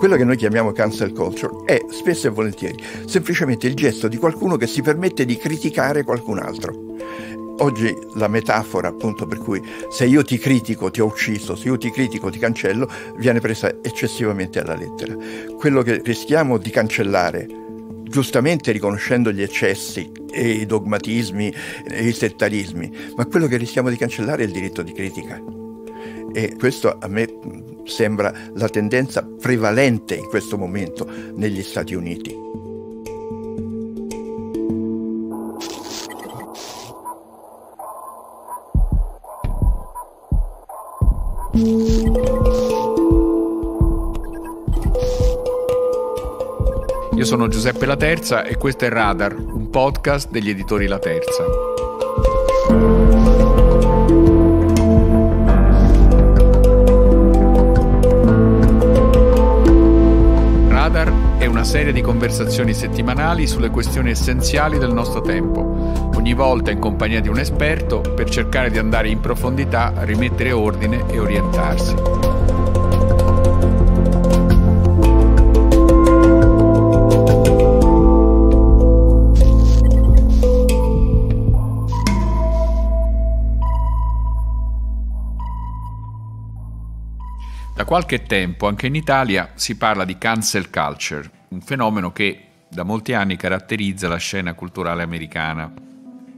Quello che noi chiamiamo cancel culture è spesso e volentieri semplicemente il gesto di qualcuno che si permette di criticare qualcun altro. Oggi la metafora appunto per cui se io ti critico ti ho ucciso, se io ti critico ti cancello, viene presa eccessivamente alla lettera. Quello che rischiamo di cancellare giustamente riconoscendo gli eccessi e i dogmatismi e i settarismi, ma quello che rischiamo di cancellare è il diritto di critica e questo a me sembra la tendenza prevalente in questo momento negli Stati Uniti. Io sono Giuseppe La Terza e questo è Radar, un podcast degli editori La Terza. una serie di conversazioni settimanali sulle questioni essenziali del nostro tempo, ogni volta in compagnia di un esperto per cercare di andare in profondità, rimettere ordine e orientarsi. Da qualche tempo anche in Italia si parla di cancel culture un fenomeno che da molti anni caratterizza la scena culturale americana.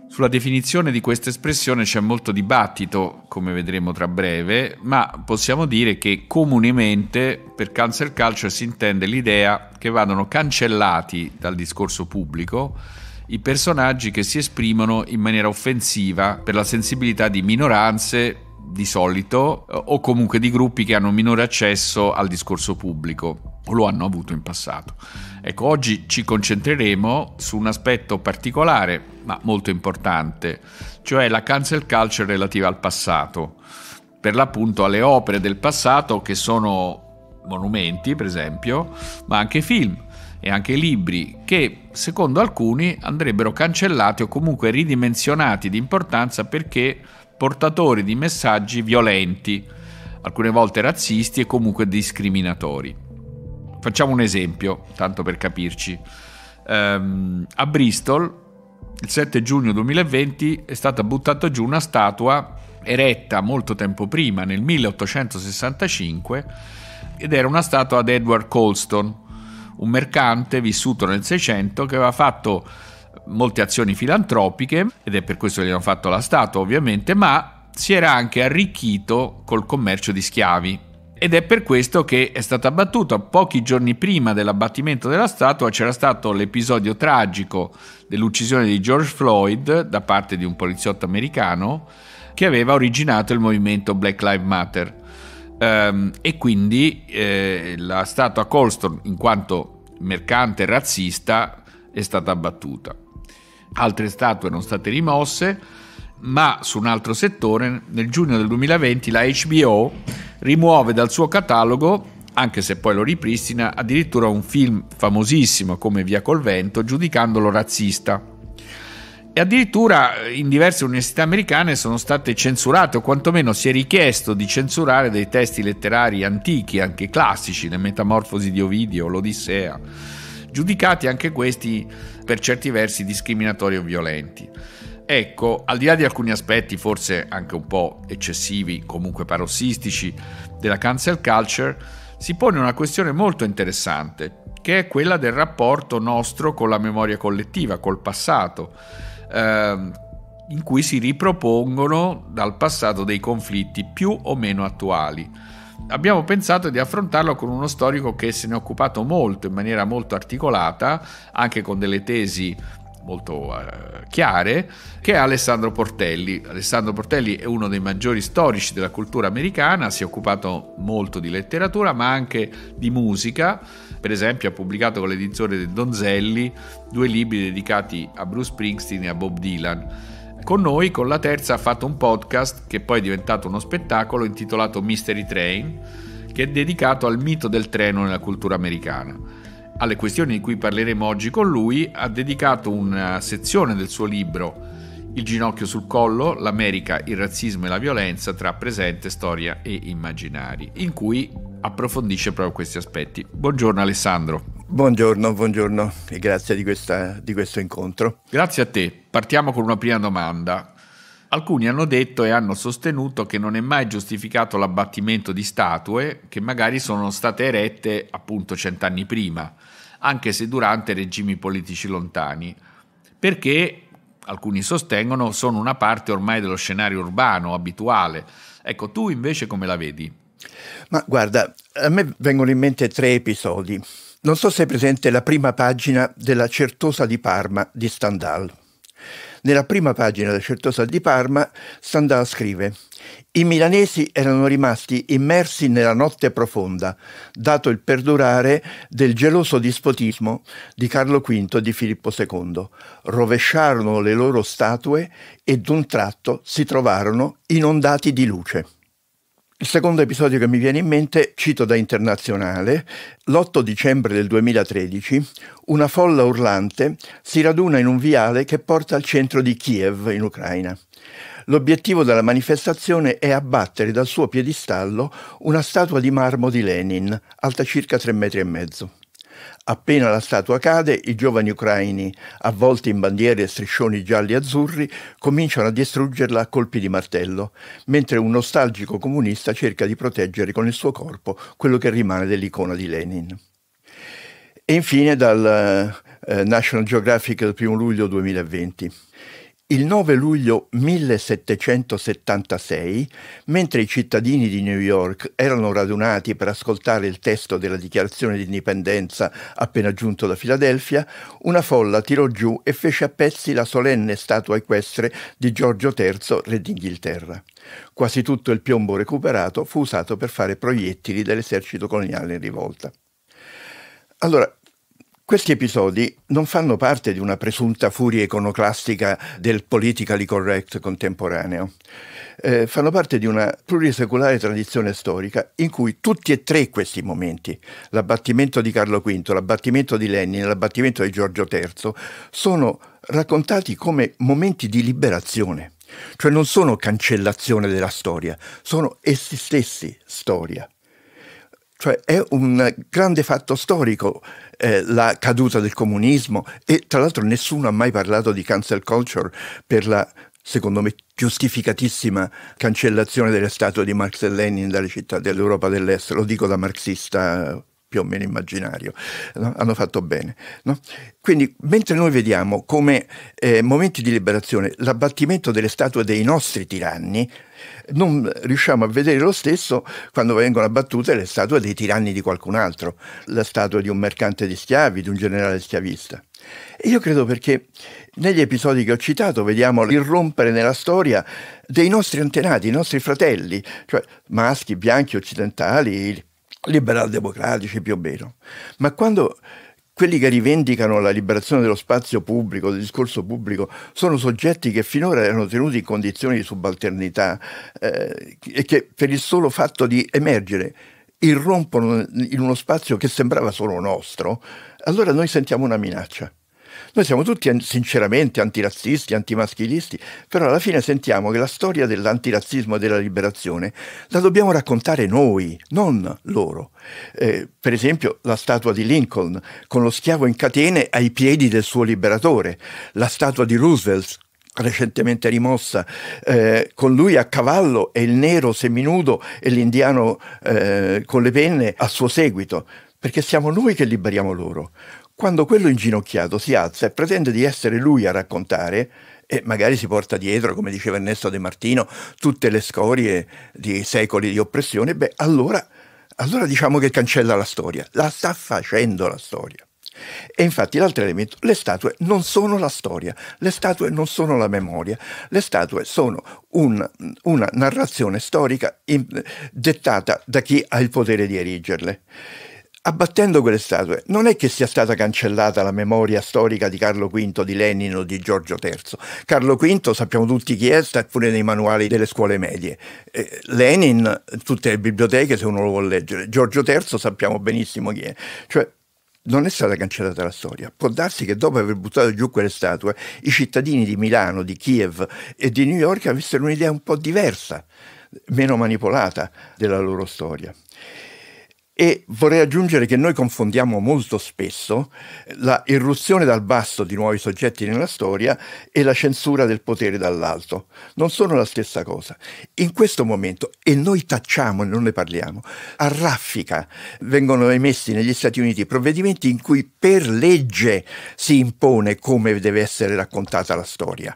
Sulla definizione di questa espressione c'è molto dibattito, come vedremo tra breve, ma possiamo dire che comunemente per cancel culture si intende l'idea che vadano cancellati dal discorso pubblico i personaggi che si esprimono in maniera offensiva per la sensibilità di minoranze di solito o comunque di gruppi che hanno minore accesso al discorso pubblico o lo hanno avuto in passato. Ecco, oggi ci concentreremo su un aspetto particolare ma molto importante, cioè la cancel culture relativa al passato, per l'appunto alle opere del passato che sono monumenti, per esempio, ma anche film e anche libri che, secondo alcuni, andrebbero cancellati o comunque ridimensionati di importanza perché portatori di messaggi violenti, alcune volte razzisti e comunque discriminatori. Facciamo un esempio, tanto per capirci. Um, a Bristol, il 7 giugno 2020, è stata buttata giù una statua eretta molto tempo prima, nel 1865, ed era una statua ad Edward Colston, un mercante vissuto nel 600 che aveva fatto molte azioni filantropiche ed è per questo che gli hanno fatto la statua ovviamente, ma si era anche arricchito col commercio di schiavi. Ed è per questo che è stato abbattuto. Pochi giorni prima dell'abbattimento della statua c'era stato l'episodio tragico dell'uccisione di George Floyd da parte di un poliziotto americano che aveva originato il movimento Black Lives Matter. Ehm, e quindi eh, la statua Colston, in quanto mercante razzista, è stata abbattuta. Altre statue non state rimosse, ma su un altro settore, nel giugno del 2020 la HBO rimuove dal suo catalogo, anche se poi lo ripristina, addirittura un film famosissimo come Via col vento, giudicandolo razzista. E addirittura eh, in diverse università americane sono state censurate, o quantomeno si è richiesto di censurare dei testi letterari antichi, anche classici, le Metamorfosi di Ovidio, l'Odissea giudicati anche questi per certi versi discriminatori o violenti. Ecco, al di là di alcuni aspetti forse anche un po' eccessivi, comunque parossistici, della cancel culture, si pone una questione molto interessante, che è quella del rapporto nostro con la memoria collettiva, col passato, ehm, in cui si ripropongono dal passato dei conflitti più o meno attuali abbiamo pensato di affrontarlo con uno storico che se ne è occupato molto, in maniera molto articolata, anche con delle tesi molto eh, chiare, che è Alessandro Portelli. Alessandro Portelli è uno dei maggiori storici della cultura americana, si è occupato molto di letteratura, ma anche di musica. Per esempio ha pubblicato con l'editore del Donzelli due libri dedicati a Bruce Springsteen e a Bob Dylan con noi, con la terza, ha fatto un podcast che poi è diventato uno spettacolo intitolato Mystery Train, che è dedicato al mito del treno nella cultura americana. Alle questioni di cui parleremo oggi con lui ha dedicato una sezione del suo libro Il ginocchio sul collo, l'America, il razzismo e la violenza tra presente, storia e immaginari, in cui approfondisce proprio questi aspetti. Buongiorno Alessandro. Buongiorno, buongiorno e grazie di, questa, di, questo incontro. Grazie a te. Partiamo con una prima domanda. Alcuni hanno detto e hanno sostenuto che non è mai giustificato l'abbattimento di statue che magari sono state erette appunto cent'anni prima, anche se durante regimi politici lontani, perché alcuni sostengono sono una parte ormai dello scenario urbano abituale. Ecco, tu invece come la vedi? Ma guarda, a me vengono in mente tre episodi. Non so se è presente la prima pagina della Certosa di Parma di Stendhal. Nella prima pagina della Certosa di Parma, Stendhal scrive «I milanesi erano rimasti immersi nella notte profonda, dato il perdurare del geloso dispotismo di Carlo V e di Filippo II. Rovesciarono le loro statue e d'un tratto si trovarono inondati di luce». Il secondo episodio che mi viene in mente, cito da internazionale, l'8 dicembre del 2013 una folla urlante si raduna in un viale che porta al centro di Kiev, in Ucraina. L'obiettivo della manifestazione è abbattere dal suo piedistallo una statua di marmo di Lenin, alta circa 3 metri e mezzo. Appena la statua cade, i giovani ucraini, avvolti in bandiere e striscioni gialli e azzurri, cominciano a distruggerla a colpi di martello, mentre un nostalgico comunista cerca di proteggere con il suo corpo quello che rimane dell'icona di Lenin. E infine dal eh, National Geographic del 1 luglio 2020 il 9 luglio 1776, mentre i cittadini di New York erano radunati per ascoltare il testo della dichiarazione di indipendenza appena giunto da Filadelfia, una folla tirò giù e fece a pezzi la solenne statua equestre di Giorgio III, re d'Inghilterra. Quasi tutto il piombo recuperato fu usato per fare proiettili dell'esercito coloniale in rivolta. Allora, questi episodi non fanno parte di una presunta furia iconoclastica del politically correct contemporaneo. Eh, fanno parte di una plurisecolare tradizione storica in cui tutti e tre questi momenti, l'abbattimento di Carlo V, l'abbattimento di Lenin, l'abbattimento di Giorgio III, sono raccontati come momenti di liberazione, cioè non sono cancellazione della storia, sono essi stessi storia. Cioè è un grande fatto storico eh, la caduta del comunismo e tra l'altro nessuno ha mai parlato di cancel culture per la secondo me, giustificatissima cancellazione delle statue di Marx e Lenin dalle città dell'Europa dell'Est, lo dico da marxista più o meno immaginario, no? hanno fatto bene. No? Quindi mentre noi vediamo come eh, momenti di liberazione l'abbattimento delle statue dei nostri tiranni non riusciamo a vedere lo stesso quando vengono abbattute le statue dei tiranni di qualcun altro, la statua di un mercante di schiavi, di un generale schiavista. io credo perché negli episodi che ho citato vediamo l'irrompere nella storia dei nostri antenati, i nostri fratelli, cioè maschi, bianchi, occidentali, liberal democratici più o meno. Ma quando quelli che rivendicano la liberazione dello spazio pubblico, del discorso pubblico, sono soggetti che finora erano tenuti in condizioni di subalternità eh, e che per il solo fatto di emergere irrompono in uno spazio che sembrava solo nostro, allora noi sentiamo una minaccia. Noi siamo tutti sinceramente antirazzisti, antimaschilisti, però alla fine sentiamo che la storia dell'antirazzismo e della liberazione la dobbiamo raccontare noi, non loro. Eh, per esempio la statua di Lincoln con lo schiavo in catene ai piedi del suo liberatore, la statua di Roosevelt recentemente rimossa, eh, con lui a cavallo e il nero seminudo e l'indiano eh, con le penne a suo seguito, perché siamo noi che liberiamo loro. Quando quello inginocchiato si alza e pretende di essere lui a raccontare, e magari si porta dietro, come diceva Ernesto De Martino, tutte le scorie di secoli di oppressione, beh, allora, allora diciamo che cancella la storia, la sta facendo la storia. E infatti l'altro elemento, le statue non sono la storia, le statue non sono la memoria, le statue sono un, una narrazione storica in, dettata da chi ha il potere di erigerle. Abbattendo quelle statue, non è che sia stata cancellata la memoria storica di Carlo V, di Lenin o di Giorgio III. Carlo V sappiamo tutti chi è, sta pure nei manuali delle scuole medie. Eh, Lenin, tutte le biblioteche se uno lo vuole leggere. Giorgio III sappiamo benissimo chi è. Cioè, non è stata cancellata la storia. Può darsi che dopo aver buttato giù quelle statue, i cittadini di Milano, di Kiev e di New York avessero un'idea un po' diversa, meno manipolata della loro storia. E vorrei aggiungere che noi confondiamo molto spesso eh, la irruzione dal basso di nuovi soggetti nella storia e la censura del potere dall'alto. Non sono la stessa cosa. In questo momento, e noi tacciamo e non ne parliamo, a raffica vengono emessi negli Stati Uniti provvedimenti in cui per legge si impone come deve essere raccontata la storia.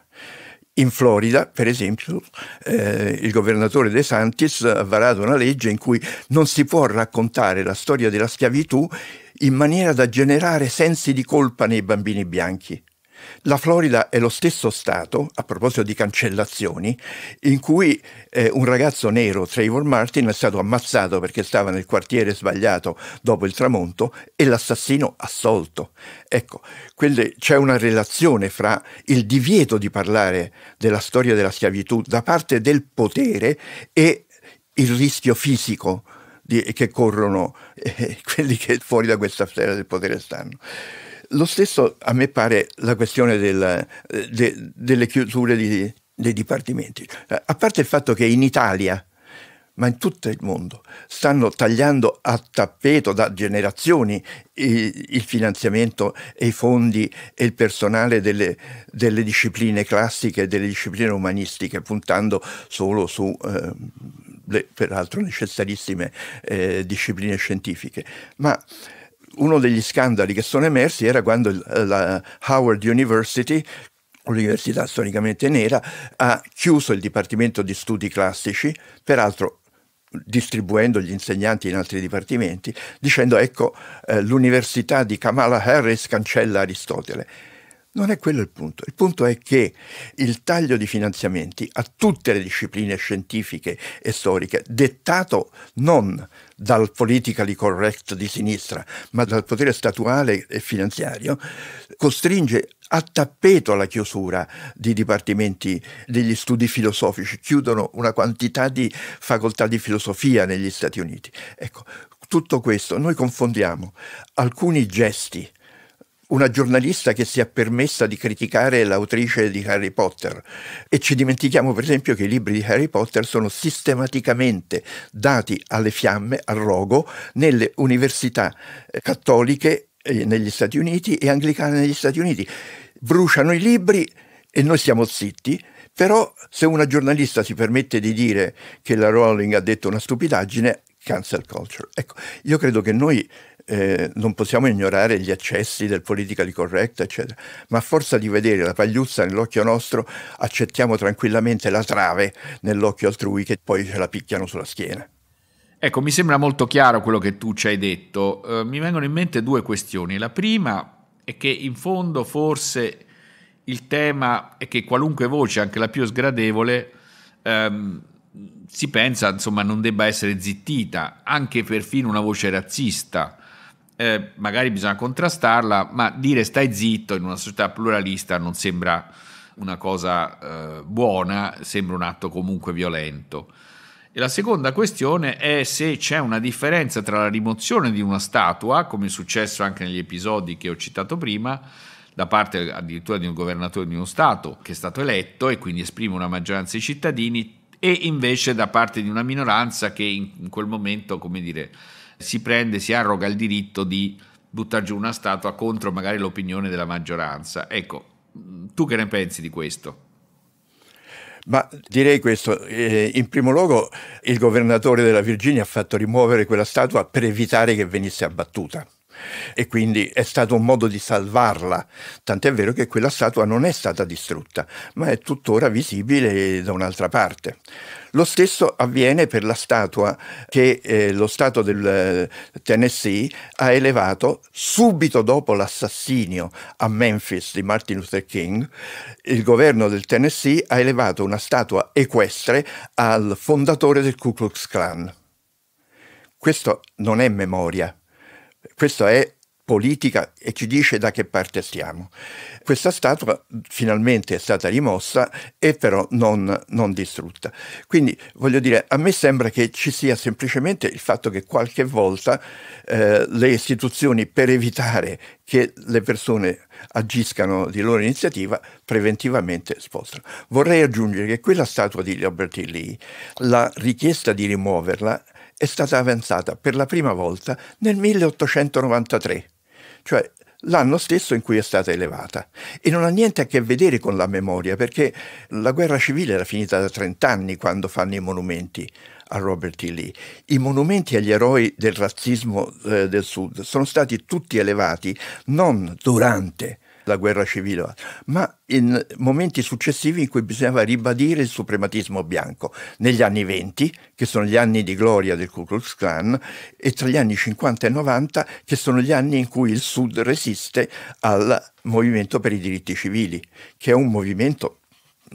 In Florida, per esempio, eh, il governatore De Santis ha varato una legge in cui non si può raccontare la storia della schiavitù in maniera da generare sensi di colpa nei bambini bianchi. La Florida è lo stesso stato, a proposito di cancellazioni, in cui eh, un ragazzo nero, Trayvon Martin, è stato ammazzato perché stava nel quartiere sbagliato dopo il tramonto e l'assassino assolto. Ecco, quindi c'è una relazione fra il divieto di parlare della storia della schiavitù da parte del potere e il rischio fisico di, che corrono eh, quelli che fuori da questa sfera del potere stanno. Lo stesso a me pare la questione del, de, delle chiusure di, dei dipartimenti. A parte il fatto che in Italia, ma in tutto il mondo, stanno tagliando a tappeto da generazioni il finanziamento e i fondi e il personale delle, delle discipline classiche e delle discipline umanistiche, puntando solo su... Eh, le, peraltro necessarissime eh, discipline scientifiche, ma uno degli scandali che sono emersi era quando eh, la Howard University l'università storicamente nera, ha chiuso il Dipartimento di Studi Classici, peraltro distribuendo gli insegnanti in altri dipartimenti, dicendo ecco eh, l'università di Kamala Harris cancella Aristotele. Non è quello il punto, il punto è che il taglio di finanziamenti a tutte le discipline scientifiche e storiche, dettato non dal politically correct di sinistra, ma dal potere statuale e finanziario, costringe a tappeto la chiusura di dipartimenti degli studi filosofici, chiudono una quantità di facoltà di filosofia negli Stati Uniti. Ecco, tutto questo noi confondiamo alcuni gesti una giornalista che si è permessa di criticare l'autrice di Harry Potter e ci dimentichiamo per esempio che i libri di Harry Potter sono sistematicamente dati alle fiamme, al rogo, nelle università eh, cattoliche eh, negli Stati Uniti e anglicane negli Stati Uniti. Bruciano i libri e noi siamo zitti, però se una giornalista si permette di dire che la Rowling ha detto una stupidaggine, cancel culture. Ecco, io credo che noi eh, non possiamo ignorare gli eccessi del politically correct, eccetera, ma a forza di vedere la pagliuzza nell'occhio nostro, accettiamo tranquillamente la trave nell'occhio altrui che poi ce la picchiano sulla schiena. Ecco, mi sembra molto chiaro quello che tu ci hai detto. Eh, mi vengono in mente due questioni. La prima è che in fondo forse il tema è che qualunque voce, anche la più sgradevole, ehm, si pensa insomma non debba essere zittita, anche perfino una voce razzista eh, magari bisogna contrastarla, ma dire stai zitto in una società pluralista non sembra una cosa eh, buona, sembra un atto comunque violento. E la seconda questione è se c'è una differenza tra la rimozione di una statua, come è successo anche negli episodi che ho citato prima, da parte addirittura di un governatore di uno Stato che è stato eletto e quindi esprime una maggioranza dei cittadini, e invece da parte di una minoranza che in quel momento, come dire, si prende, si arroga il diritto di buttare giù una statua contro magari l'opinione della maggioranza. Ecco, tu che ne pensi di questo? Ma direi questo, eh, in primo luogo il governatore della Virginia ha fatto rimuovere quella statua per evitare che venisse abbattuta e quindi è stato un modo di salvarla, tant'è vero che quella statua non è stata distrutta, ma è tuttora visibile da un'altra parte. Lo stesso avviene per la statua che eh, lo Stato del eh, Tennessee ha elevato subito dopo l'assassinio a Memphis di Martin Luther King. Il governo del Tennessee ha elevato una statua equestre al fondatore del Ku Klux Klan. Questo non è memoria, questa è politica e ci dice da che parte stiamo. Questa statua finalmente è stata rimossa e però non, non, distrutta. Quindi voglio dire, a me sembra che ci sia semplicemente il fatto che qualche volta eh, le istituzioni per evitare che le persone agiscano di loro iniziativa preventivamente spostano. Vorrei aggiungere che quella statua di Robert E. Lee, la richiesta di rimuoverla è stata avanzata per la prima volta nel 1893, cioè l'anno stesso in cui è stata elevata. E non ha niente a che vedere con la memoria, perché la guerra civile era finita da 30 anni quando fanno i monumenti a Robert E. Lee. I monumenti agli eroi del razzismo eh, del Sud sono stati tutti elevati non durante la guerra civile, ma in momenti successivi in cui bisognava ribadire il suprematismo bianco, negli anni 20, che sono gli anni di gloria del Ku Klux Klan, e tra gli anni 50 e 90, che sono gli anni in cui il Sud resiste al movimento per i diritti civili, che è un movimento,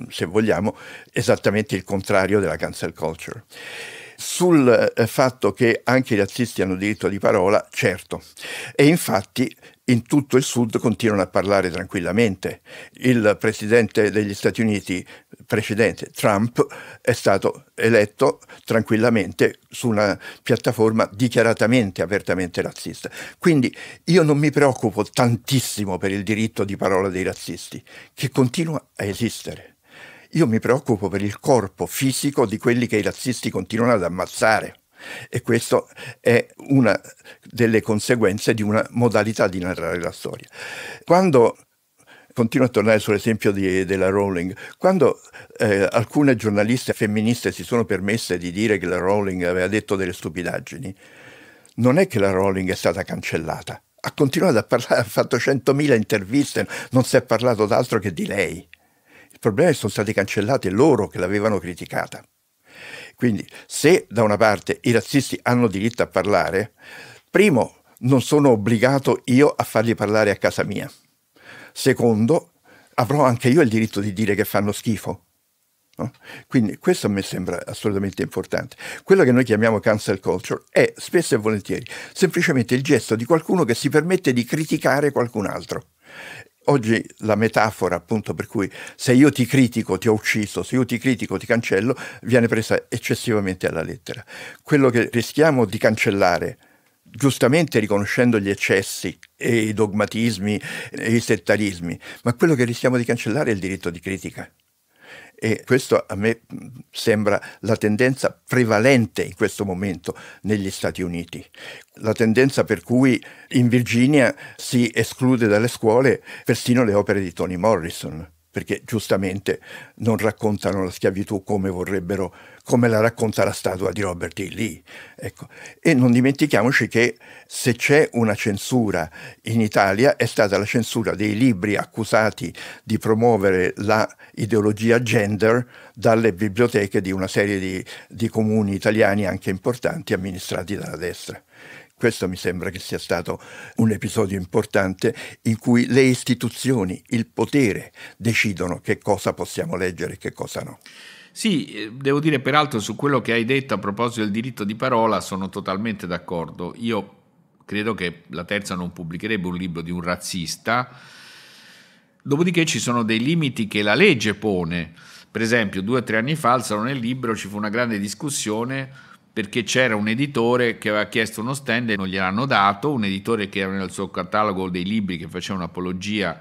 se vogliamo, esattamente il contrario della cancel culture sul eh, fatto che anche i razzisti hanno diritto di parola, certo. E infatti in tutto il sud continuano a parlare tranquillamente. Il presidente degli Stati Uniti precedente, Trump, è stato eletto tranquillamente su una piattaforma dichiaratamente, apertamente razzista. Quindi io non mi preoccupo tantissimo per il diritto di parola dei razzisti, che continua a esistere. Io mi preoccupo per il corpo fisico di quelli che i razzisti continuano ad ammazzare. E questa è una delle conseguenze di una modalità di narrare la storia. Quando continuo a tornare sull'esempio di, della Rowling. Quando eh, alcune giornaliste femministe si sono permesse di dire che la Rowling aveva detto delle stupidaggini, non è che la Rowling è stata cancellata. Ha continuato a parlare, ha fatto 100.000 interviste, non si è parlato d'altro che di lei. Il problema è che sono stati cancellati loro che l'avevano criticata. Quindi se da una parte i razzisti hanno diritto a parlare, primo non sono obbligato io a fargli parlare a casa mia. Secondo, avrò anche io il diritto di dire che fanno schifo. No? Quindi questo a me sembra assolutamente importante. Quello che noi chiamiamo cancel culture è spesso e volentieri semplicemente il gesto di qualcuno che si permette di criticare qualcun altro Oggi la metafora appunto per cui se io ti critico ti ho ucciso, se io ti critico ti cancello, viene presa eccessivamente alla lettera. Quello che rischiamo di cancellare, giustamente riconoscendo gli eccessi e i dogmatismi e i settarismi, ma quello che rischiamo di cancellare è il diritto di critica. E questo a me mm, sembra la tendenza prevalente in questo momento negli Stati Uniti. La tendenza per cui in Virginia si esclude dalle scuole persino le opere di Toni Morrison perché giustamente non raccontano la schiavitù come vorrebbero, come la racconta la statua di Robert E. Lee. Ecco. E non dimentichiamoci che se c'è una censura in Italia è stata la censura dei libri accusati di promuovere l'ideologia gender dalle biblioteche di una serie di, di comuni italiani anche importanti amministrati dalla destra. Questo mi sembra che sia stato un episodio importante in cui le istituzioni, il potere decidono che cosa possiamo leggere e che cosa no. Sì, devo dire peraltro su quello che hai detto a proposito del diritto di parola sono totalmente d'accordo. Io credo che la terza non pubblicherebbe un libro di un razzista. Dopodiché ci sono dei limiti che la legge pone. Per esempio, due o tre anni fa al Salone del Libro, ci fu una grande discussione perché c'era un editore che aveva chiesto uno stand e non gliel'hanno dato, un editore che era nel suo catalogo dei libri che facevano apologia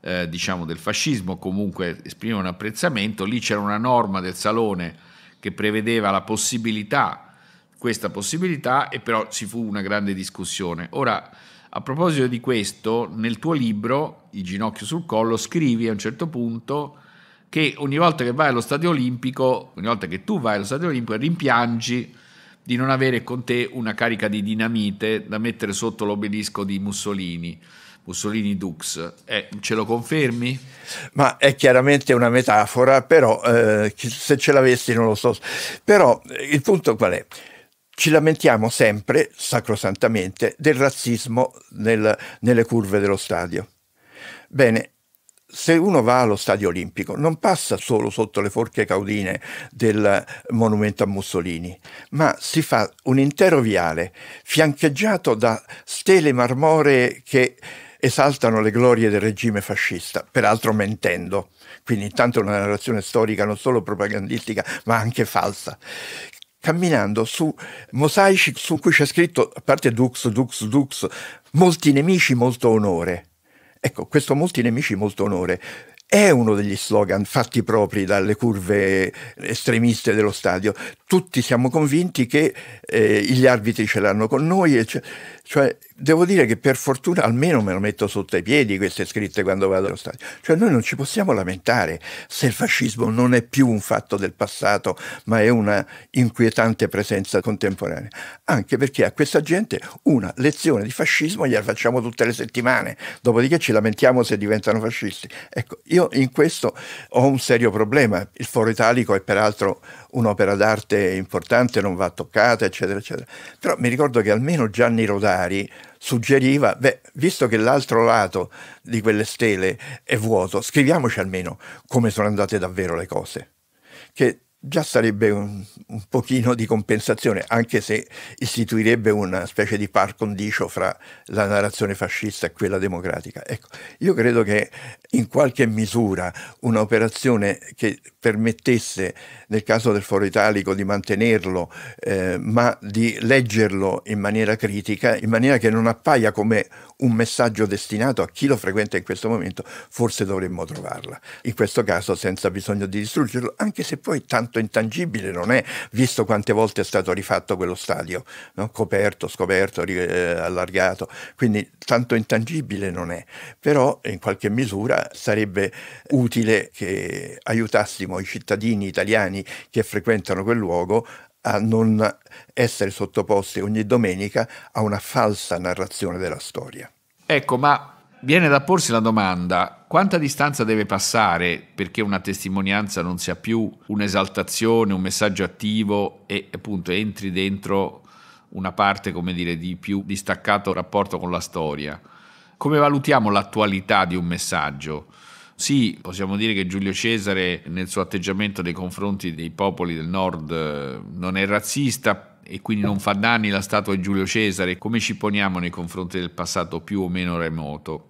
eh, diciamo del fascismo, comunque esprimeva un apprezzamento, lì c'era una norma del salone che prevedeva la possibilità, questa possibilità, e però ci fu una grande discussione. Ora, a proposito di questo, nel tuo libro, Il ginocchio sul collo, scrivi a un certo punto che ogni volta che vai allo stadio olimpico, ogni volta che tu vai allo stadio olimpico, rimpiangi di non avere con te una carica di dinamite da mettere sotto l'obelisco di Mussolini. Mussolini Dux. Eh, ce lo confermi? Ma è chiaramente una metafora, però eh, se ce l'avessi non lo so. Però eh, il punto qual è? Ci lamentiamo sempre, sacrosantamente, del razzismo nel, nelle curve dello stadio. Bene, se uno va allo stadio olimpico non passa solo sotto le forche caudine del monumento a Mussolini, ma si fa un intero viale fiancheggiato da stele marmoree che esaltano le glorie del regime fascista, peraltro mentendo. Quindi intanto una narrazione storica non solo propagandistica, ma anche falsa camminando su mosaici su cui c'è scritto, a parte Dux, Dux, Dux, molti nemici, molto onore. Ecco, questo molti nemici, molto onore è uno degli slogan fatti propri dalle curve estremiste dello stadio. Tutti siamo convinti che eh, gli arbitri ce l'hanno con noi, cioè, cioè Devo dire che per fortuna almeno me lo metto sotto i piedi queste scritte quando vado allo stadio. Cioè noi non ci possiamo lamentare se il fascismo non è più un fatto del passato, ma è una inquietante presenza contemporanea. Anche perché a questa gente una lezione di fascismo gliela facciamo tutte le settimane, dopodiché ci lamentiamo se diventano fascisti. Ecco, io in questo ho un serio problema. Il Foro Italico è peraltro un'opera d'arte importante, non va toccata, eccetera, eccetera. Però mi ricordo che almeno Gianni Rodari suggeriva, beh, visto che l'altro lato di quelle stele è vuoto, scriviamoci almeno come sono andate davvero le cose. Che già sarebbe un, un, pochino di compensazione, anche se istituirebbe una specie di par condicio fra la narrazione fascista e quella democratica. Ecco, io credo che in qualche misura un'operazione che permettesse, nel caso del Foro Italico, di mantenerlo, eh, ma di leggerlo in maniera critica, in maniera che non appaia come un messaggio destinato a chi lo frequenta in questo momento, forse dovremmo trovarla. In questo caso senza bisogno di distruggerlo, anche se poi tanto fatto intangibile non è, visto quante volte è stato rifatto quello stadio, no? coperto, scoperto, eh, allargato, quindi tanto intangibile non è, però in qualche misura sarebbe utile che aiutassimo i cittadini italiani che frequentano quel luogo a non essere sottoposti ogni domenica a una falsa narrazione della storia. Ecco, ma viene da porsi la domanda quanta distanza deve passare perché una testimonianza non sia più un'esaltazione, un messaggio attivo e appunto entri dentro una parte, come dire, di più distaccato rapporto con la storia. Come valutiamo l'attualità di un messaggio? Sì, possiamo dire che Giulio Cesare nel suo atteggiamento nei confronti dei popoli del nord non è razzista e quindi non fa danni la statua di Giulio Cesare. Come ci poniamo nei confronti del passato più o meno remoto?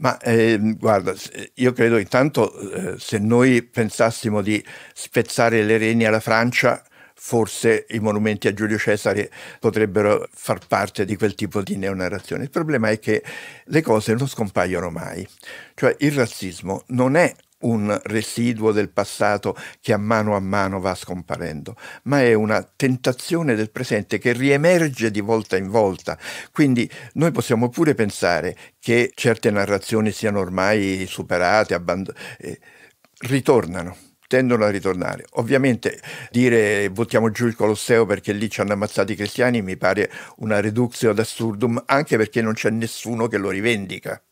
Ma ehm, eh, guarda, io credo intanto eh, se noi pensassimo di spezzare le reni alla Francia, forse i monumenti a Giulio Cesare potrebbero far parte di quel tipo di neonarrazione. Il problema è che le cose non scompaiono mai. Cioè il razzismo non è un residuo del passato che a mano a mano va scomparendo, ma è una tentazione del presente che riemerge di volta in volta. Quindi noi possiamo pure pensare che certe narrazioni siano ormai superate, abbandon- eh, ritornano tendono a ritornare. Ovviamente dire buttiamo giù il Colosseo perché lì ci hanno ammazzato i cristiani mi pare una reduzione ad assurdum, anche perché non c'è nessuno che lo rivendica.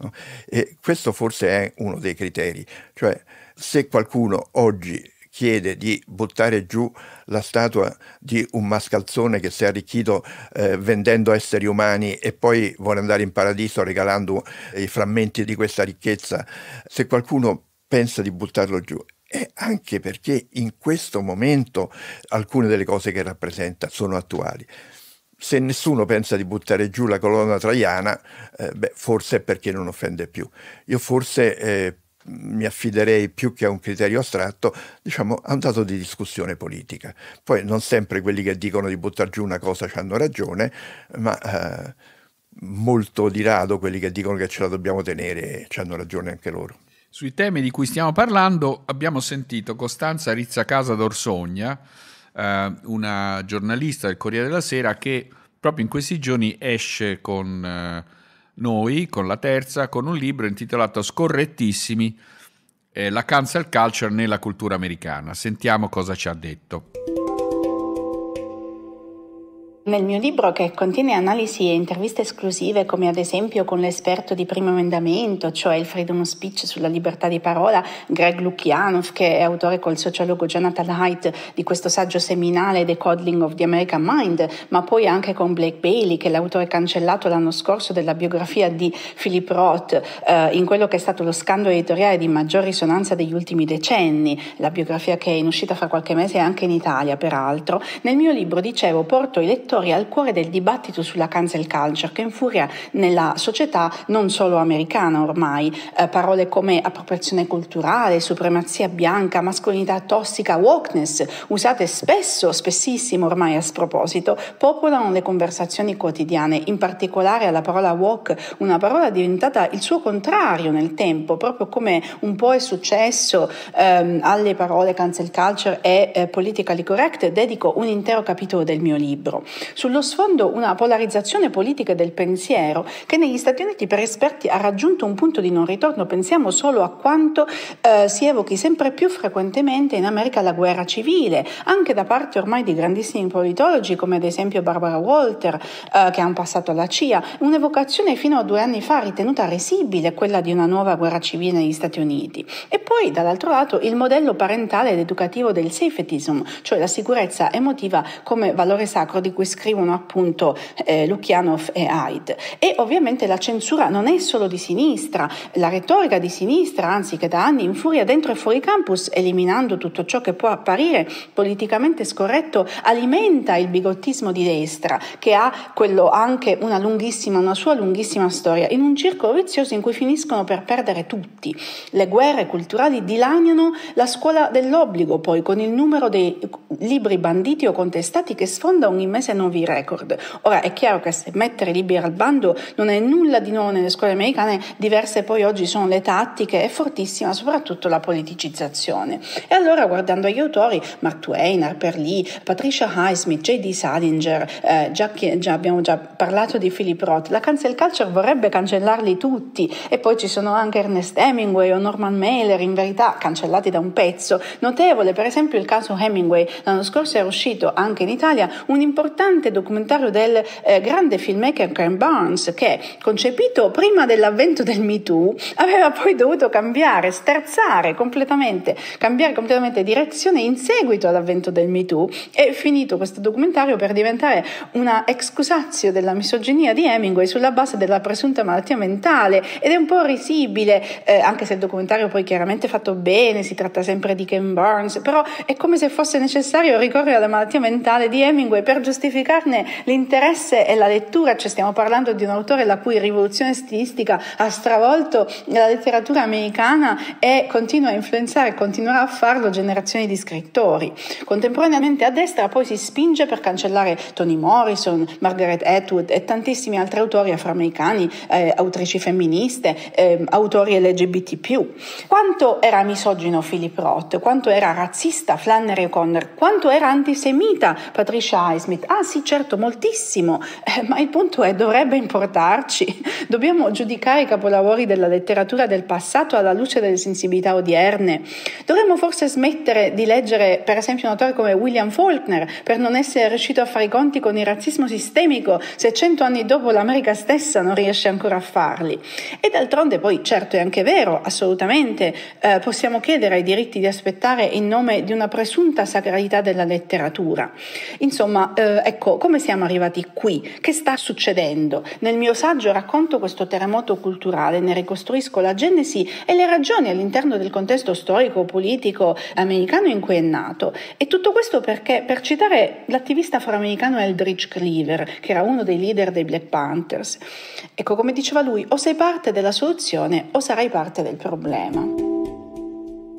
No? E questo forse è uno dei criteri, cioè se qualcuno oggi chiede di buttare giù la statua di un mascalzone che si è arricchito eh, vendendo esseri umani e poi vuole andare in paradiso regalando eh, i frammenti di questa ricchezza, se qualcuno pensa di buttarlo giù è anche perché in questo momento alcune delle cose che rappresenta sono attuali se nessuno pensa di buttare giù la colonna traiana, eh, beh, forse è perché non offende più. Io forse eh, mi affiderei più che a un criterio astratto, diciamo, a un dato di discussione politica. Poi non sempre quelli che dicono di buttare giù una cosa hanno ragione, ma eh, molto di rado quelli che dicono che ce la dobbiamo tenere hanno ragione anche loro. Sui temi di cui stiamo parlando abbiamo sentito Costanza Rizzacasa d'Orsogna, eh, una giornalista del Corriere della Sera che proprio in questi giorni esce con eh, noi, con la terza, con un libro intitolato Scorrettissimi, eh, la cancel culture nella cultura americana. Sentiamo cosa ci ha detto. Nel mio libro, che contiene analisi e interviste esclusive, come ad esempio con l'esperto di primo emendamento, cioè il Freedom of Speech sulla libertà di parola, Greg Lukianov, che è autore col sociologo Jonathan Haidt di questo saggio seminale The Codling of the American Mind, ma poi anche con Blake Bailey, che è l'autore cancellato l'anno scorso della biografia di Philip Roth, eh, in quello che è stato lo scandalo editoriale di maggior risonanza degli ultimi decenni, la biografia che è in uscita fra qualche mese anche in Italia, peraltro. Nel mio libro, dicevo, porto i lettori lettori al cuore del dibattito sulla cancel culture che infuria nella società non solo americana ormai. Eh, parole come appropriazione culturale, supremazia bianca, mascolinità tossica, wokeness, usate spesso, spessissimo ormai a sproposito, popolano le conversazioni quotidiane, in particolare alla parola woke, una parola diventata il suo contrario nel tempo, proprio come un po' è successo ehm, alle parole cancel culture e eh, politically correct, dedico un intero capitolo del mio libro sullo sfondo una polarizzazione politica del pensiero che negli Stati Uniti per esperti ha raggiunto un punto di non ritorno. Pensiamo solo a quanto eh, si evochi sempre più frequentemente in America la guerra civile, anche da parte ormai di grandissimi politologi come ad esempio Barbara Walter, eh, che ha un passato alla CIA, un'evocazione fino a due anni fa ritenuta risibile, quella di una nuova guerra civile negli Stati Uniti. E poi, dall'altro lato, il modello parentale ed educativo del safetism, cioè la sicurezza emotiva come valore sacro di cui scrivono appunto eh, Lukianov e Haidt. E ovviamente la censura non è solo di sinistra, la retorica di sinistra, anzi che da anni infuria dentro e fuori campus, eliminando tutto ciò che può apparire politicamente scorretto, alimenta il bigottismo di destra, che ha anche una lunghissima, una sua lunghissima storia, in un circolo vizioso in cui finiscono per perdere tutti. Le guerre culturali dilaniano la scuola dell'obbligo, poi con il numero dei libri banditi o contestati che sfonda ogni mese nuovi record. Ora è chiaro che se mettere l'Ibir al bando non è nulla di nuovo nelle scuole americane, diverse poi oggi sono le tattiche e fortissima soprattutto la politicizzazione. E allora guardando agli autori, Mark Twain, Harper Lee, Patricia Highsmith, J.D. Salinger, eh, già, già abbiamo già parlato di Philip Roth, la cancel culture vorrebbe cancellarli tutti e poi ci sono anche Ernest Hemingway o Norman Mailer, in verità cancellati da un pezzo. Notevole per esempio il caso Hemingway, l'anno scorso era uscito anche in Italia un importante interessante documentario del eh, grande filmmaker Ken Barnes che, concepito prima dell'avvento del Me Too, aveva poi dovuto cambiare, sterzare completamente, cambiare completamente direzione in seguito all'avvento del Me Too e finito questo documentario per diventare una excusatio della misoginia di Hemingway sulla base della presunta malattia mentale ed è un po' risibile, eh, anche se il documentario poi chiaramente è fatto bene, si tratta sempre di Ken Barnes, però è come se fosse necessario ricorrere alla malattia mentale di Hemingway per giustificare specificarne l'interesse e la lettura, cioè stiamo parlando di un autore la cui rivoluzione stilistica ha stravolto la letteratura americana e continua a influenzare, continuerà a farlo generazioni di scrittori. Contemporaneamente a destra poi si spinge per cancellare Toni Morrison, Margaret Atwood e tantissimi altri autori afroamericani, eh, autrici femministe, eh, autori LGBT+. Quanto era misogino Philip Roth? Quanto era razzista Flannery O'Connor? Quanto era antisemita Patricia Highsmith? Ah sì, certo, moltissimo, eh, ma il punto è dovrebbe importarci. Dobbiamo giudicare i capolavori della letteratura del passato alla luce delle sensibilità odierne. Dovremmo forse smettere di leggere, per esempio, un autore come William Faulkner per non essere riuscito a fare i conti con il razzismo sistemico se cento anni dopo l'America stessa non riesce ancora a farli. E d'altronde poi, certo, è anche vero, assolutamente, eh, possiamo chiedere ai diritti di aspettare in nome di una presunta sacralità della letteratura. Insomma, eh, ecco, ecco, come siamo arrivati qui? Che sta succedendo? Nel mio saggio racconto questo terremoto culturale, ne ricostruisco la genesi e le ragioni all'interno del contesto storico, politico americano in cui è nato. E tutto questo perché, per citare l'attivista afroamericano Eldridge Cleaver, che era uno dei leader dei Black Panthers, ecco, come diceva lui, o sei parte della soluzione o sarai parte del problema.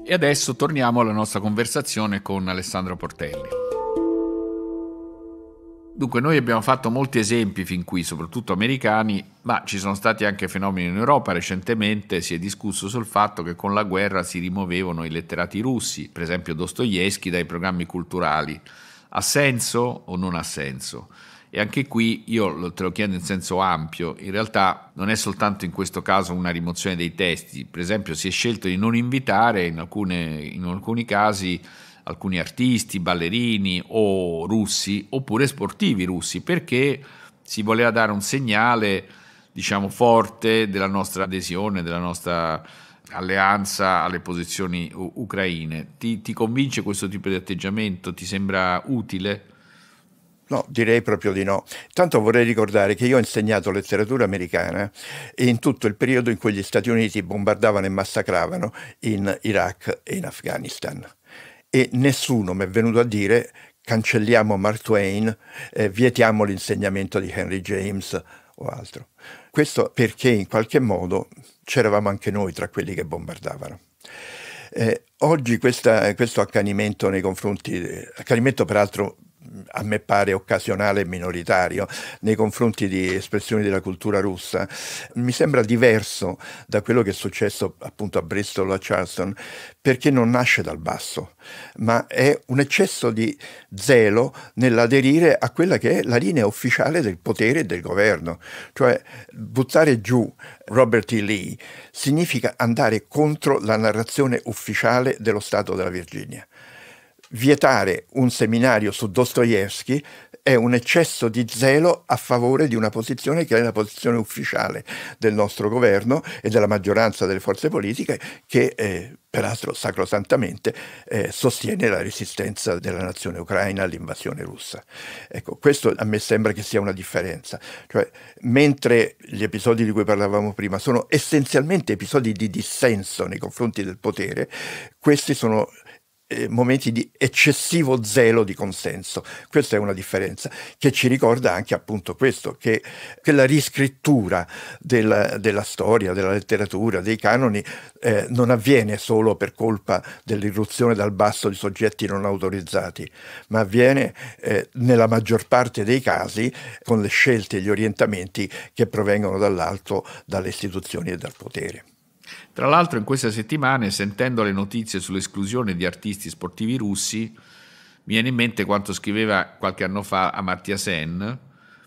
E adesso torniamo alla nostra conversazione con Alessandro Portelli. Dunque, noi abbiamo fatto molti esempi fin qui, soprattutto americani, ma ci sono stati anche fenomeni in Europa. Recentemente si è discusso sul fatto che con la guerra si rimuovevano i letterati russi, per esempio Dostoevsky, dai programmi culturali. Ha senso o non ha senso? E anche qui io te lo chiedo in senso ampio, in realtà non è soltanto in questo caso una rimozione dei testi, per esempio si è scelto di non invitare in, alcune, in alcuni casi alcuni artisti, ballerini o russi, oppure sportivi russi, perché si voleva dare un segnale, diciamo, forte della nostra adesione, della nostra alleanza alle posizioni ucraine. Ti, ti convince questo tipo di atteggiamento? Ti sembra utile? No, direi proprio di no. Tanto vorrei ricordare che io ho insegnato letteratura americana in tutto il periodo in cui gli Stati Uniti bombardavano e massacravano in Iraq e in Afghanistan e nessuno mi è venuto a dire cancelliamo Mark Twain, eh, vietiamo l'insegnamento di Henry James o altro. Questo perché in qualche modo c'eravamo anche noi tra quelli che bombardavano. Eh, oggi questa, questo accanimento nei confronti, accanimento peraltro a me pare occasionale e minoritario nei confronti di espressioni della cultura russa, mi sembra diverso da quello che è successo appunto a Bristol o a Charleston, perché non nasce dal basso, ma è un eccesso di zelo nell'aderire a quella che è la linea ufficiale del potere e del governo. Cioè buttare giù Robert E. Lee significa andare contro la narrazione ufficiale dello Stato della Virginia vietare un seminario su Dostoevsky è un eccesso di zelo a favore di una posizione che è la posizione ufficiale del nostro governo e della maggioranza delle forze politiche che eh, peraltro sacrosantamente eh, sostiene la resistenza della nazione ucraina all'invasione russa. Ecco, questo a me sembra che sia una differenza, cioè, mentre gli episodi di cui parlavamo prima sono essenzialmente episodi di dissenso nei confronti del potere, questi sono eh, momenti di eccessivo zelo di consenso. Questa è una differenza che ci ricorda anche appunto questo, che, che la riscrittura della, della, storia, della letteratura, dei canoni eh, non avviene solo per colpa dell'irruzione dal basso di soggetti non autorizzati, ma avviene eh, nella maggior parte dei casi con le scelte e gli orientamenti che provengono dall'alto, dalle istituzioni e dal potere. Tra l'altro in queste settimane, sentendo le notizie sull'esclusione di artisti sportivi russi, mi viene in mente quanto scriveva qualche anno fa Amartya Sen,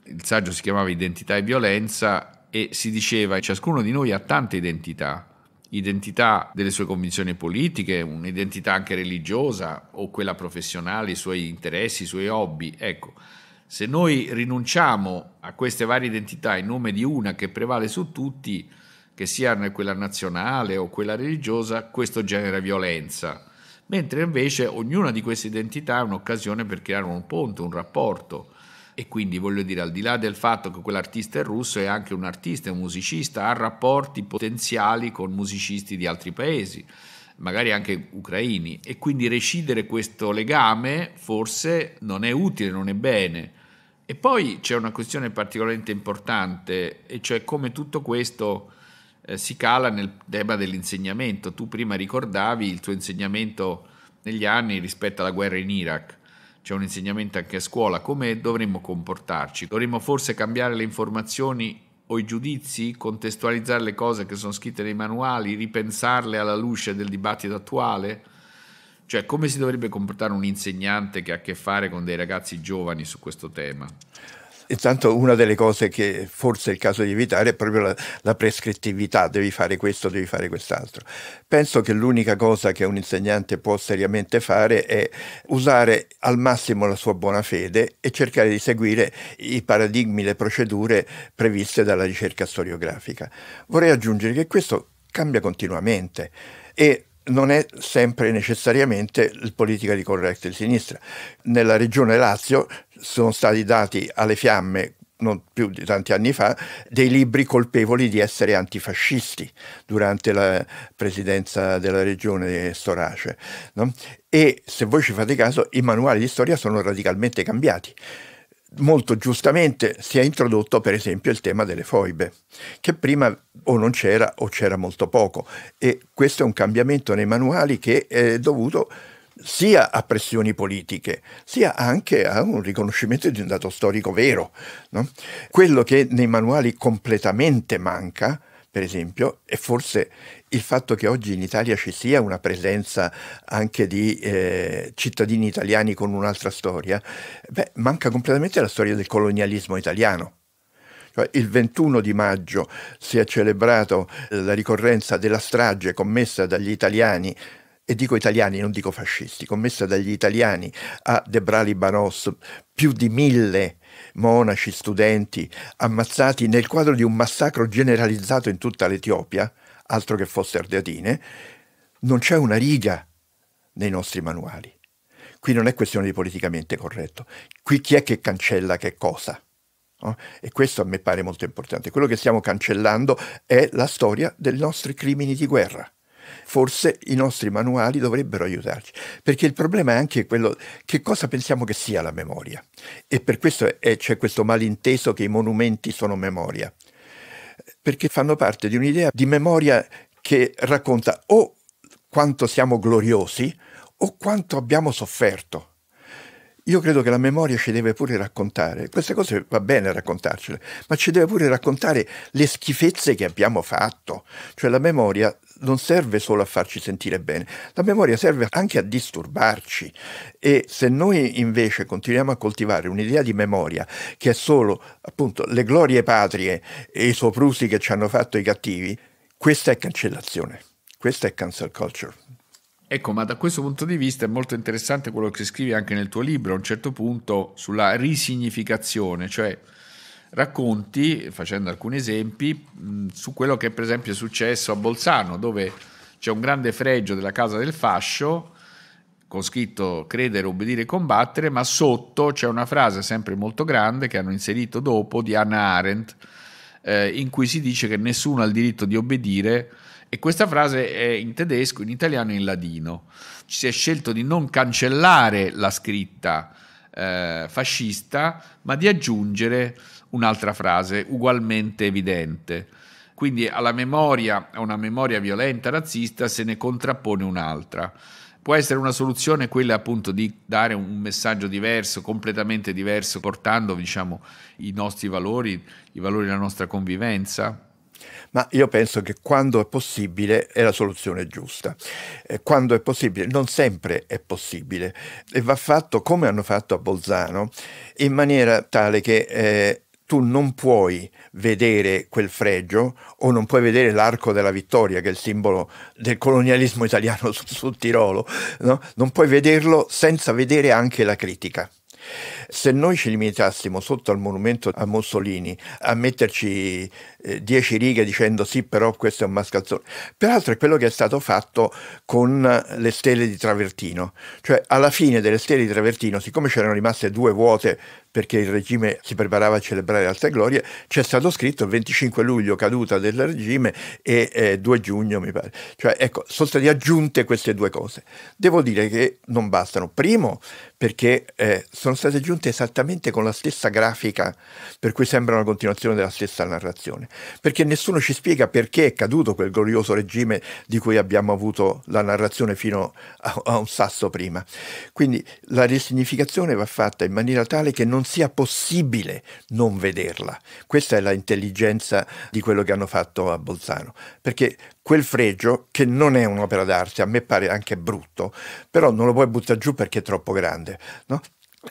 il saggio si chiamava Identità e violenza e si diceva ciascuno di noi ha tante identità, identità delle sue convinzioni politiche, un'identità anche religiosa o quella professionale, i suoi interessi, i suoi hobby. Ecco, se noi rinunciamo a queste varie identità in nome di una che prevale su tutti, che sia quella nazionale o quella religiosa, questo genera violenza, mentre invece ognuna di queste identità è un'occasione per creare un ponte, un rapporto. E quindi voglio dire, al di là del fatto che quell'artista è russo, è anche un artista, è un musicista, ha rapporti potenziali con musicisti di altri paesi, magari anche ucraini. E quindi recidere questo legame forse non è utile, non è bene. E poi c'è una questione particolarmente importante, e cioè come tutto questo eh, si cala nel tema dell'insegnamento. Tu prima ricordavi il tuo insegnamento negli anni rispetto alla guerra in Iraq. C'è un insegnamento anche a scuola, come dovremmo comportarci? Dovremmo forse cambiare le informazioni o i giudizi, contestualizzare le cose che sono scritte nei manuali, ripensarle alla luce del dibattito attuale? Cioè, come si dovrebbe comportare un insegnante che ha a che fare con dei ragazzi giovani su questo tema? Intanto una delle cose che forse è il caso di evitare è proprio la, la prescrittività, devi fare questo, devi fare quest'altro. Penso che l'unica cosa che un insegnante può seriamente fare è usare al massimo la sua buona fede e cercare di seguire i paradigmi, le procedure previste dalla ricerca storiografica. Vorrei aggiungere che questo cambia continuamente e non è sempre necessariamente politica di correct di sinistra. Nella regione Lazio sono stati dati alle fiamme non più di tanti anni fa, dei libri colpevoli di essere antifascisti durante la presidenza della regione Storace. No? E se voi ci fate caso, i manuali di storia sono radicalmente cambiati. Molto giustamente si è introdotto per esempio il tema delle foibe, che prima o non c'era o c'era molto poco e questo è un cambiamento nei manuali che è dovuto sia a pressioni politiche, sia anche a un riconoscimento di un dato storico vero. No? Quello che nei manuali completamente manca, per esempio, è forse il fatto che oggi in Italia ci sia una presenza anche di eh, cittadini italiani con un'altra storia, beh, manca completamente la storia del colonialismo italiano. Cioè, il 21 di maggio si è celebrato eh, la ricorrenza della strage commessa dagli italiani e dico italiani, non dico fascisti, commessa dagli italiani a Debrali Banos, più di mille monaci, studenti ammazzati nel quadro di un massacro generalizzato in tutta l'Etiopia, altro che fosse Ardeatine, non c'è una riga nei nostri manuali. Qui non è questione di politicamente corretto, qui chi è che cancella che cosa? No? E questo a me pare molto importante. Quello che stiamo cancellando è la storia dei nostri crimini di guerra. Forse i nostri manuali dovrebbero aiutarci, perché il problema è anche quello che cosa pensiamo che sia la memoria. E per questo è, c'è questo malinteso che i monumenti sono memoria, perché fanno parte di un'idea di memoria che racconta o quanto siamo gloriosi o quanto abbiamo sofferto. Io credo che la memoria ci deve pure raccontare, queste cose va bene raccontarcele, ma ci deve pure raccontare le schifezze che abbiamo fatto. Cioè la memoria non serve solo a farci sentire bene, la memoria serve anche a disturbarci e se noi invece continuiamo a coltivare un'idea di memoria che è solo appunto le glorie patrie e i soprusi che ci hanno fatto i cattivi, questa è cancellazione, questa è cancel culture. Ecco, ma da questo punto di vista è molto interessante quello che scrivi anche nel tuo libro, a un certo punto, sulla risignificazione, cioè racconti, facendo alcuni esempi, mh, su quello che per esempio è successo a Bolzano, dove c'è un grande fregio della Casa del Fascio, con scritto credere, obbedire e combattere, ma sotto c'è una frase sempre molto grande che hanno inserito dopo di Anna Arendt, eh, in cui si dice che nessuno ha il diritto di obbedire e questa frase è in tedesco, in italiano e in ladino. Ci si è scelto di non cancellare la scritta eh, fascista, ma di aggiungere un'altra frase ugualmente evidente. Quindi alla memoria, a una memoria violenta razzista, se ne contrappone un'altra. Può essere una soluzione quella appunto di dare un messaggio diverso, completamente diverso, portando diciamo, i nostri valori, i valori della nostra convivenza? Ma io penso che quando è possibile è la soluzione giusta. Eh, quando è possibile, non sempre è possibile. E va fatto come hanno fatto a Bolzano, in maniera tale che eh, tu non puoi vedere quel fregio o non puoi vedere l'arco della vittoria, che è il simbolo del colonialismo italiano sul, sul Tirolo, no? non puoi vederlo senza vedere anche la critica. Se noi ci limitassimo sotto al monumento a Mussolini a metterci eh, dieci righe dicendo sì però questo è un mascalzone. Peraltro è quello che è stato fatto con le stelle di Travertino, cioè alla fine delle stelle di Travertino, siccome c'erano rimaste due vuote perché il regime si preparava a celebrare altre glorie, c'è stato scritto 25 luglio caduta del regime e eh, 2 giugno mi pare. Cioè ecco, sono state aggiunte queste due cose. Devo dire che non bastano. Primo perché eh, sono state aggiunte esattamente con la stessa grafica, per cui sembra una continuazione della stessa narrazione perché nessuno ci spiega perché è caduto quel glorioso regime di cui abbiamo avuto la narrazione fino a, a un sasso prima. Quindi la risignificazione va fatta in maniera tale che non sia possibile non vederla. Questa è la intelligenza di quello che hanno fatto a Bolzano, perché quel fregio, che non è un'opera d'arte, a me pare anche brutto, però non lo puoi buttare giù perché è troppo grande, no?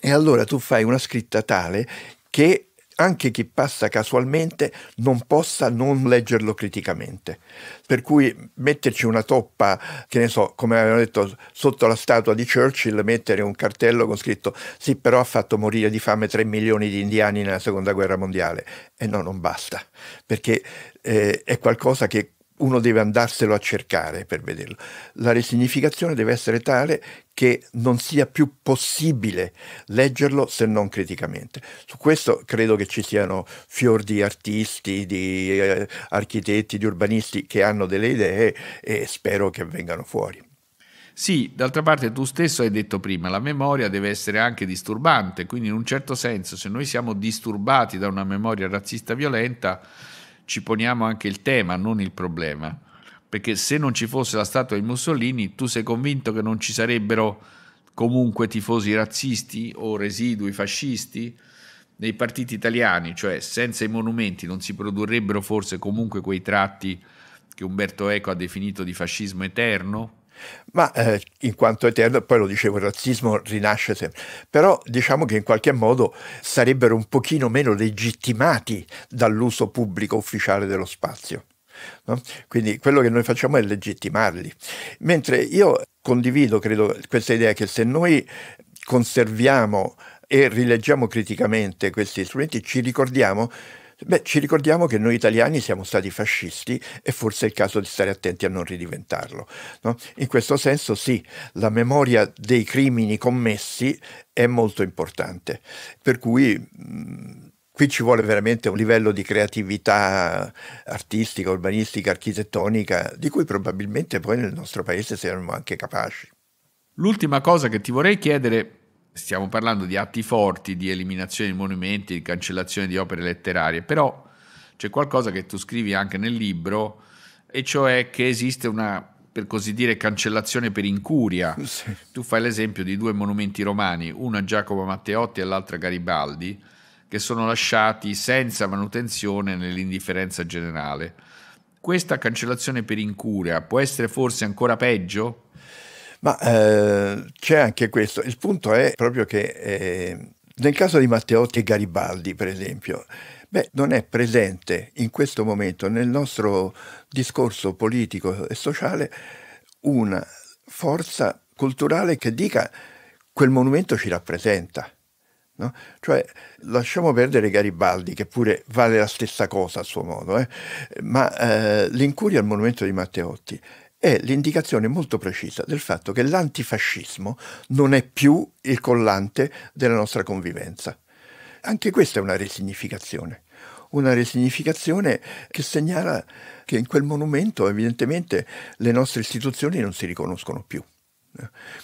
E allora tu fai una scritta tale che anche chi passa casualmente non possa non leggerlo criticamente. Per cui metterci una toppa, che ne so, come avevano detto, sotto la statua di Churchill, mettere un cartello con scritto sì, però ha fatto morire di fame 3 milioni di indiani nella seconda guerra mondiale. E no, non basta, perché eh, è qualcosa che uno deve andarselo a cercare per vederlo. La resignificazione deve essere tale che non sia più possibile leggerlo se non criticamente. Su questo credo che ci siano fior di artisti, di eh, architetti, di urbanisti che hanno delle idee e spero che vengano fuori. Sì, d'altra parte tu stesso hai detto prima, la memoria deve essere anche disturbante, quindi in un certo senso se noi siamo disturbati da una memoria razzista violenta, ci poniamo anche il tema, non il problema. Perché se non ci fosse la statua di Mussolini, tu sei convinto che non ci sarebbero comunque tifosi razzisti o residui fascisti nei partiti italiani, cioè senza i monumenti non si produrrebbero forse comunque quei tratti che Umberto Eco ha definito di fascismo eterno? ma eh, in quanto eterno, poi lo dicevo, il razzismo rinasce sempre, però diciamo che in qualche modo sarebbero un pochino meno legittimati dall'uso pubblico ufficiale dello spazio. No? Quindi quello che noi facciamo è legittimarli. Mentre io condivido, credo, questa idea che se noi conserviamo e rileggiamo criticamente questi strumenti, ci ricordiamo Beh, ci ricordiamo che noi italiani siamo stati fascisti e forse è il caso di stare attenti a non ridiventarlo. No? In questo senso sì, la memoria dei crimini commessi è molto importante, per cui mh, qui ci vuole veramente un livello di creatività artistica, urbanistica, architettonica, di cui probabilmente poi nel nostro paese saremmo anche capaci. L'ultima cosa che ti vorrei chiedere stiamo parlando di atti forti, di eliminazione di monumenti, di cancellazione di opere letterarie, però c'è qualcosa che tu scrivi anche nel libro, e cioè che esiste una, per così dire, cancellazione per incuria. Sì. Tu fai l'esempio di due monumenti romani, uno a Giacomo Matteotti e l'altro a Garibaldi, che sono lasciati senza manutenzione nell'indifferenza generale. Questa cancellazione per incuria può essere forse ancora peggio? Ma eh, c'è anche questo. Il punto è proprio che eh, nel caso di Matteotti e Garibaldi, per esempio, beh, non è presente in questo momento nel nostro discorso politico e sociale una forza culturale che dica quel monumento ci rappresenta. No? Cioè, lasciamo perdere Garibaldi, che pure vale la stessa cosa a suo modo, eh? ma eh, l'incuria al monumento di Matteotti è l'indicazione molto precisa del fatto che l'antifascismo non è più il collante della nostra convivenza. Anche questa è una resignificazione, una resignificazione che segnala che in quel monumento evidentemente le nostre istituzioni non si riconoscono più.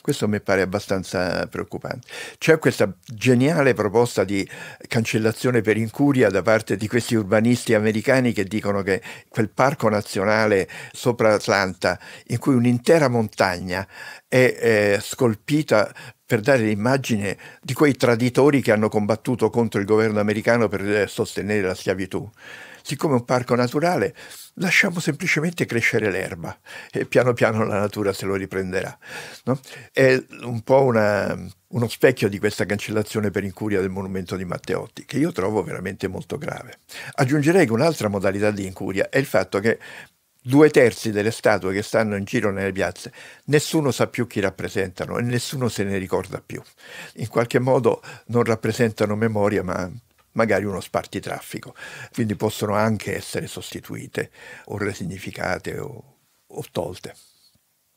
Questo mi pare abbastanza preoccupante. C'è questa geniale proposta di cancellazione per incuria da parte di questi urbanisti americani che dicono che quel parco nazionale sopra Atlanta, in cui un'intera montagna è, è scolpita per dare l'immagine di quei traditori che hanno combattuto contro il governo americano per eh, sostenere la schiavitù siccome è un parco naturale, lasciamo semplicemente crescere l'erba e piano piano la natura se lo riprenderà. No? È un po' una, uno specchio di questa cancellazione per incuria del monumento di Matteotti, che io trovo veramente molto grave. Aggiungerei che un'altra modalità di incuria è il fatto che due terzi delle statue che stanno in giro nelle piazze, nessuno sa più chi rappresentano e nessuno se ne ricorda più. In qualche modo non rappresentano memoria, ma magari uno spartitraffico, quindi possono anche essere sostituite o resignificate o, o tolte.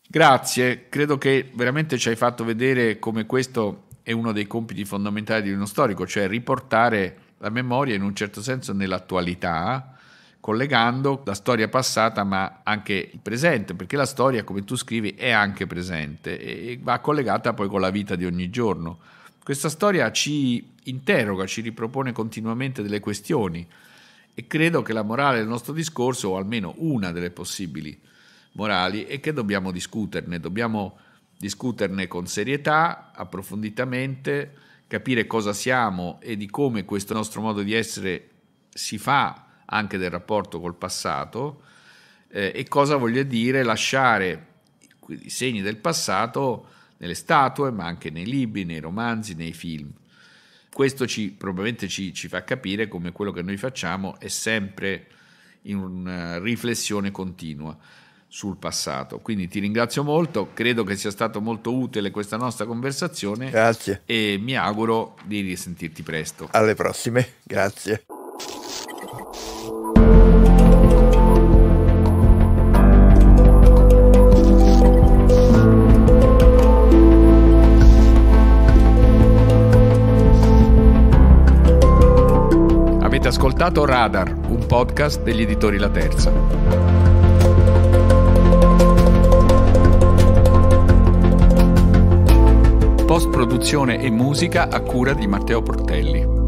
Grazie, credo che veramente ci hai fatto vedere come questo è uno dei compiti fondamentali di uno storico, cioè riportare la memoria in un certo senso nell'attualità, collegando la storia passata ma anche il presente, perché la storia, come tu scrivi, è anche presente e va collegata poi con la vita di ogni giorno. Questa storia ci interroga, ci ripropone continuamente delle questioni e credo che la morale del nostro discorso, o almeno una delle possibili morali, è che dobbiamo discuterne, dobbiamo discuterne con serietà, approfonditamente, capire cosa siamo e di come questo nostro modo di essere si fa anche del rapporto col passato eh, e cosa voglia dire lasciare i segni del passato nelle statue, ma anche nei libri, nei romanzi, nei film. Questo ci, probabilmente ci, ci fa capire come quello che noi facciamo è sempre in una riflessione continua sul passato. Quindi ti ringrazio molto, credo che sia stato molto utile questa nostra conversazione. Grazie. E mi auguro di risentirti presto. Alle prossime, grazie. ascoltato Radar, un podcast degli editori La Terza. Post produzione e musica a cura di Matteo Portelli.